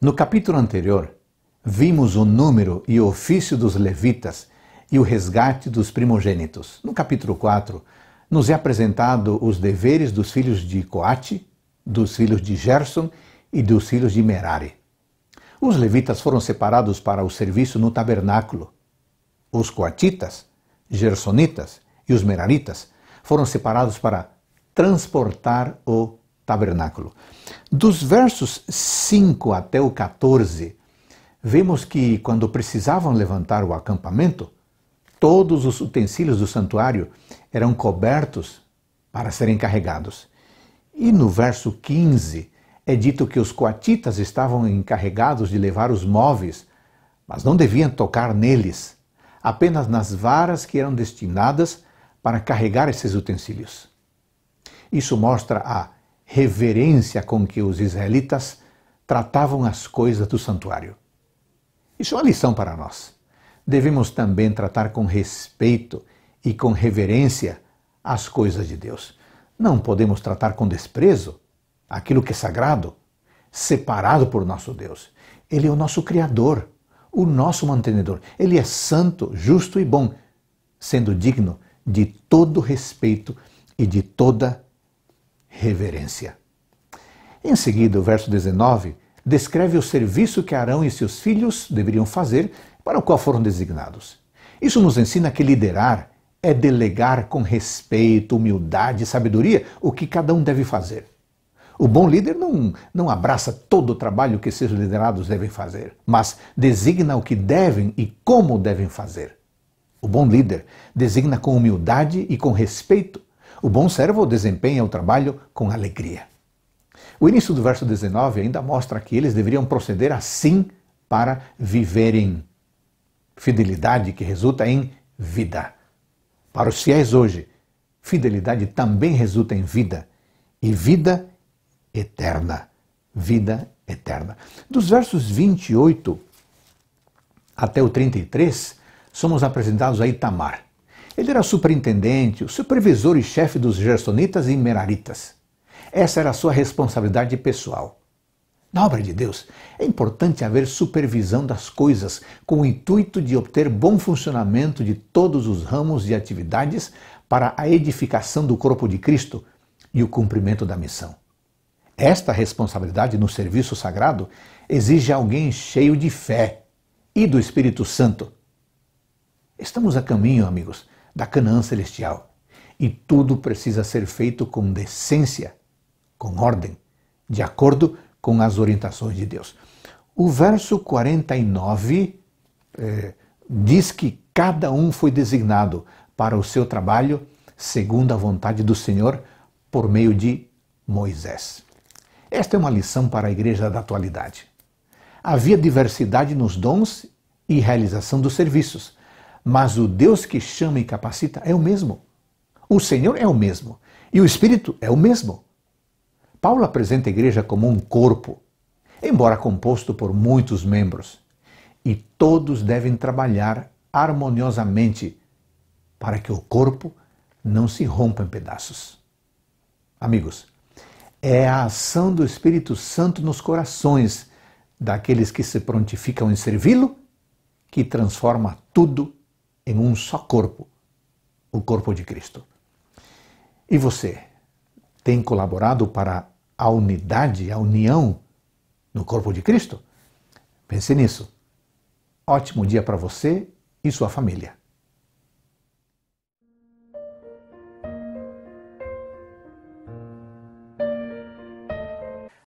No capítulo anterior, vimos o número e o ofício dos levitas e o resgate dos primogênitos. No capítulo 4, nos é apresentado os deveres dos filhos de Coate, dos filhos de Gerson e dos filhos de Merari. Os levitas foram separados para o serviço no tabernáculo. Os coatitas, gersonitas e os meraritas foram separados para transportar o tabernáculo. Dos versos 5 até o 14, vemos que quando precisavam levantar o acampamento, todos os utensílios do santuário eram cobertos para serem carregados. E no verso 15 é dito que os coatitas estavam encarregados de levar os móveis, mas não deviam tocar neles, apenas nas varas que eram destinadas para carregar esses utensílios. Isso mostra a reverência com que os israelitas tratavam as coisas do santuário. Isso é uma lição para nós. Devemos também tratar com respeito e com reverência as coisas de Deus. Não podemos tratar com desprezo aquilo que é sagrado, separado por nosso Deus. Ele é o nosso Criador, o nosso mantenedor. Ele é santo, justo e bom, sendo digno de todo respeito e de toda reverência. Em seguida, o verso 19 descreve o serviço que Arão e seus filhos deveriam fazer para o qual foram designados. Isso nos ensina que liderar é delegar com respeito, humildade e sabedoria o que cada um deve fazer. O bom líder não, não abraça todo o trabalho que seus liderados devem fazer, mas designa o que devem e como devem fazer. O bom líder designa com humildade e com respeito o bom servo desempenha o trabalho com alegria. O início do verso 19 ainda mostra que eles deveriam proceder assim para viverem. Fidelidade que resulta em vida. Para os fiéis hoje, fidelidade também resulta em vida. E vida eterna. Vida eterna. Dos versos 28 até o 33, somos apresentados a Itamar. Ele era superintendente, o supervisor e chefe dos gersonitas e meraritas. Essa era a sua responsabilidade pessoal. Na obra de Deus, é importante haver supervisão das coisas com o intuito de obter bom funcionamento de todos os ramos e atividades para a edificação do corpo de Cristo e o cumprimento da missão. Esta responsabilidade no serviço sagrado exige alguém cheio de fé e do Espírito Santo. Estamos a caminho, amigos, da Canaã celestial. E tudo precisa ser feito com decência, com ordem, de acordo com as orientações de Deus. O verso 49 eh, diz que cada um foi designado para o seu trabalho segundo a vontade do Senhor por meio de Moisés. Esta é uma lição para a igreja da atualidade. Havia diversidade nos dons e realização dos serviços, mas o Deus que chama e capacita é o mesmo. O Senhor é o mesmo e o Espírito é o mesmo. Paulo apresenta a igreja como um corpo, embora composto por muitos membros, e todos devem trabalhar harmoniosamente para que o corpo não se rompa em pedaços. Amigos, é a ação do Espírito Santo nos corações daqueles que se prontificam em servi-lo que transforma tudo em um só corpo, o corpo de Cristo. E você tem colaborado para a unidade, a união no corpo de Cristo? Pense nisso. Ótimo dia para você e sua família.